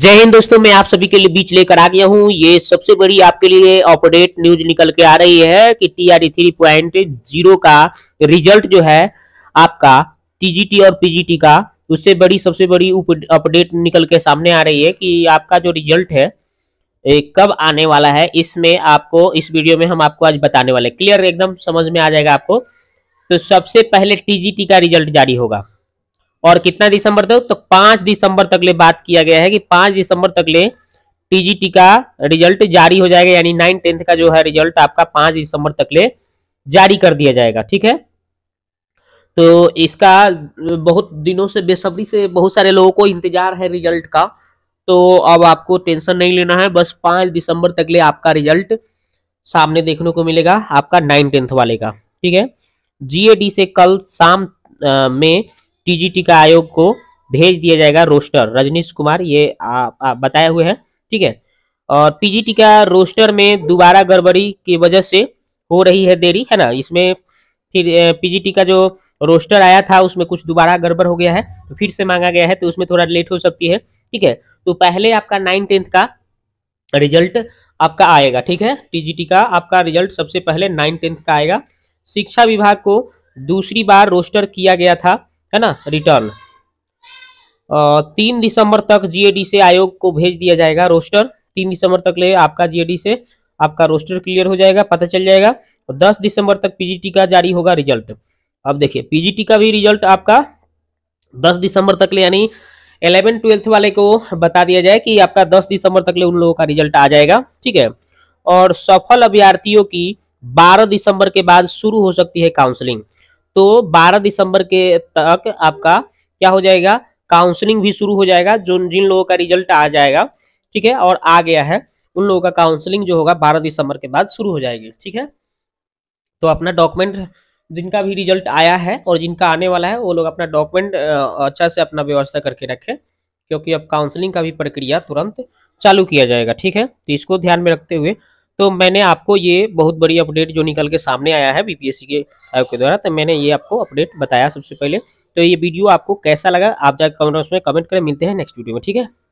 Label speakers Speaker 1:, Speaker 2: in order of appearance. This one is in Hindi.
Speaker 1: जय हिंद दोस्तों मैं आप सभी के लिए बीच लेकर आ गया हूँ ये सबसे बड़ी आपके लिए अपडेट न्यूज निकल के आ रही है कि टीआरई थ्री पॉइंट जीरो का रिजल्ट जो है आपका टीजीटी और पीजीटी का उससे बड़ी सबसे बड़ी अपडेट निकल के सामने आ रही है कि आपका जो रिजल्ट है कब आने वाला है इसमें आपको इस वीडियो में हम आपको आज बताने वाले क्लियर एकदम समझ में आ जाएगा आपको तो सबसे पहले टीजीटी का रिजल्ट जारी होगा और कितना दिसंबर तक तो पांच दिसंबर तक ले बात किया गया है कि पांच दिसंबर तक ले टीजीटी का रिजल्ट जारी हो जाएगा यानी नाइन टेंथ का जो है रिजल्ट आपका पांच दिसंबर तक ले जारी कर दिया जाएगा ठीक है तो इसका बहुत दिनों से बेसब्री से बहुत सारे लोगों को इंतजार है रिजल्ट का तो अब आपको टेंशन नहीं लेना है बस पांच दिसंबर तक ले आपका रिजल्ट सामने देखने को मिलेगा आपका नाइन टेंथ वाले का ठीक है जीएडी से कल शाम में टीजीटी का आयोग को भेज दिया जाएगा रोस्टर रजनीश कुमार ये आ, आ, बताए हुए हैं ठीक है और पीजीटी का रोस्टर में दोबारा गड़बड़ी की वजह से हो रही है देरी है ना इसमें फिर पीजीटी का जो रोस्टर आया था उसमें कुछ दोबारा गड़बड़ हो गया है तो फिर से मांगा गया है तो उसमें थोड़ा लेट हो सकती है ठीक है तो पहले आपका नाइन टेंथ का रिजल्ट आपका आएगा ठीक है टीजीटी का आपका रिजल्ट सबसे पहले नाइन टेंथ का आएगा शिक्षा विभाग को दूसरी बार रोस्टर किया गया था है ना रिटर्न तीन दिसंबर तक जीएडी से आयोग को भेज दिया जाएगा रोस्टर तीन दिसंबर तक ले आपका जीएडी से आपका रोस्टर क्लियर हो जाएगा पता चल जाएगा और दस दिसंबर तक पीजीटी का जारी होगा रिजल्ट अब देखिए पीजीटी का भी रिजल्ट आपका दस दिसंबर तक ले यानी इलेवन ट्वेल्थ वाले को बता दिया जाए कि आपका दस दिसंबर तक ले उन लोगों का रिजल्ट आ जाएगा ठीक है और सफल अभ्यार्थियों की बारह दिसंबर के बाद शुरू हो सकती है काउंसलिंग तो 12 दिसंबर के तक आपका क्या हो जाएगा काउंसलिंग भी शुरू हो जाएगा जो जिन लोगों का रिजल्ट आ जाएगा ठीक है और आ गया है उन लोगों का काउंसलिंग जो होगा बारह दिसंबर के बाद शुरू हो जाएगी ठीक है तो अपना डॉक्यूमेंट जिनका भी रिजल्ट आया है और जिनका आने वाला है वो लोग अपना डॉक्यूमेंट अच्छा से अपना व्यवस्था करके रखें क्योंकि अब काउंसलिंग का भी प्रक्रिया तुरंत चालू किया जाएगा ठीक है तो इसको ध्यान में रखते हुए तो मैंने आपको ये बहुत बड़ी अपडेट जो निकल के सामने आया है बीपीएससी के आयोग के द्वारा तो मैंने ये आपको अपडेट बताया सबसे पहले तो ये वीडियो आपको कैसा लगा आप जाकर कमेंट बॉक्स में कमेंट करें मिलते हैं नेक्स्ट वीडियो में ठीक है